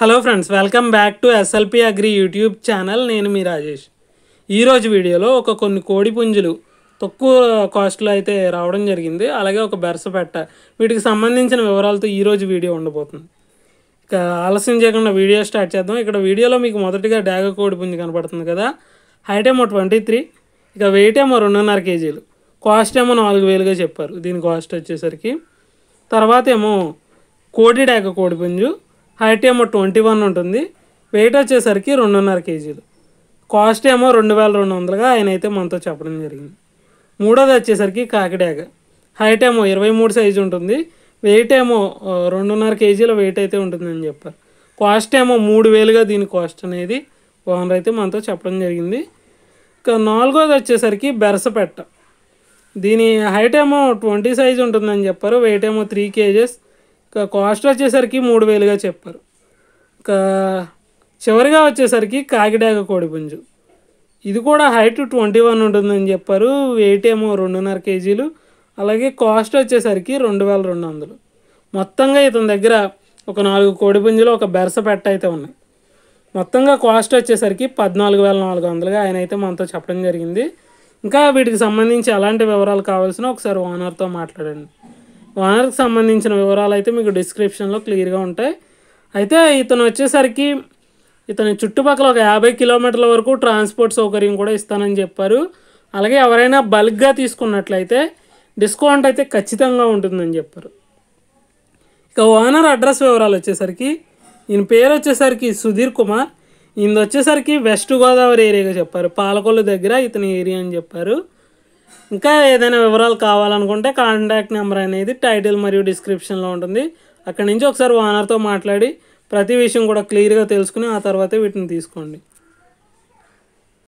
hello friends welcome back to SLP agri YouTube channel నేను మీ రాజేష్ ఈరోజు వీడియోలో ఒక కొన్ని కోడి పుంజులు తక్కువ కాస్ట్లో అయితే రావడం జరిగింది అలాగే ఒక బెరస పెట్ట వీటికి సంబంధించిన వివరాలతో ఈరోజు వీడియో ఉండబోతుంది ఇక ఆలస్యం చేయకుండా వీడియో స్టార్ట్ చేద్దాం ఇక్కడ వీడియోలో మీకు మొదటిగా డాగ కోడి పుంజు కనపడుతుంది కదా హైట్ ఏమో ట్వంటీ త్రీ ఇక వెయిట్ ఏమో రెండున్నర కేజీలు కాస్ట్ ఏమో నాలుగు వేలుగా చెప్పారు దీని కాస్ట్ వచ్చేసరికి తర్వాత ఏమో కోడి డాగ కోడి పుంజు హైట్ ఏమో ట్వంటీ వన్ ఉంటుంది వెయిట్ వచ్చేసరికి రెండున్నర కేజీలు కాస్ట్ ఏమో రెండు వేల రెండు వందలుగా ఆయన అయితే మనతో చెప్పడం జరిగింది మూడోది వచ్చేసరికి కాకిడాగ హైట్ ఏమో ఇరవై మూడు సైజు ఉంటుంది వెయిట్ ఏమో రెండున్నర కేజీల వెయిట్ అయితే ఉంటుందని చెప్పారు కాస్ట్ ఏమో మూడు వేలుగా దీని కాస్ట్ అనేది ఓనర్ అయితే మనతో చెప్పడం జరిగింది ఇంకా నాలుగోది వచ్చేసరికి బెరసపెట్ట దీని హైట్ ఏమో ట్వంటీ సైజ్ ఉంటుందని చెప్పారు వెయిట్ ఏమో త్రీ కేజెస్ ఇంకా కాస్ట్ వచ్చేసరికి మూడు వేలుగా చెప్పారు ఇంకా చివరిగా వచ్చేసరికి కాకిడాక కోడిపుంజు ఇది కూడా హైట్ ట్వంటీ వన్ ఉంటుందని చెప్పారు వెయిట్ ఏమో రెండున్నర కేజీలు అలాగే కాస్ట్ వచ్చేసరికి రెండు వేల రెండు వందలు మొత్తంగా ఇతని దగ్గర ఒక నాలుగు కోడిపుంజులు ఒక బెరస పెట్ట అయితే ఉన్నాయి మొత్తంగా కాస్ట్ వచ్చేసరికి పద్నాలుగు వేల నాలుగు వందలుగా ఆయన అయితే మనతో చెప్పడం జరిగింది ఇంకా వీటికి సంబంధించి ఎలాంటి వివరాలు కావాల్సిన ఒకసారి ఓనర్తో మాట్లాడండి ఓనర్కి సంబంధించిన వివరాలు అయితే మీకు డిస్క్రిప్షన్లో క్లియర్గా ఉంటాయి అయితే ఇతను వచ్చేసరికి ఇతని చుట్టుపక్కల ఒక యాభై కిలోమీటర్ల వరకు ట్రాన్స్పోర్ట్ సౌకర్యం కూడా ఇస్తానని చెప్పారు అలాగే ఎవరైనా బల్క్గా తీసుకున్నట్లయితే డిస్కౌంట్ అయితే ఖచ్చితంగా ఉంటుందని చెప్పారు ఇక ఓనర్ అడ్రస్ వివరాలు వచ్చేసరికి ఈయన పేరు వచ్చేసరికి సుధీర్ కుమార్ ఈయన వచ్చేసరికి వెస్ట్ గోదావరి ఏరియాగా చెప్పారు పాలకొల్లు దగ్గర ఇతని ఏరియా అని చెప్పారు ఇంకా ఏదైనా వివరాలు కావాలనుకుంటే కాంటాక్ట్ నెంబర్ అనేది టైటిల్ మరియు డిస్క్రిప్షన్లో ఉంటుంది అక్కడి నుంచి ఒకసారి ఓనర్తో మాట్లాడి ప్రతి విషయం కూడా క్లియర్గా తెలుసుకుని ఆ తర్వాతే వీటిని తీసుకోండి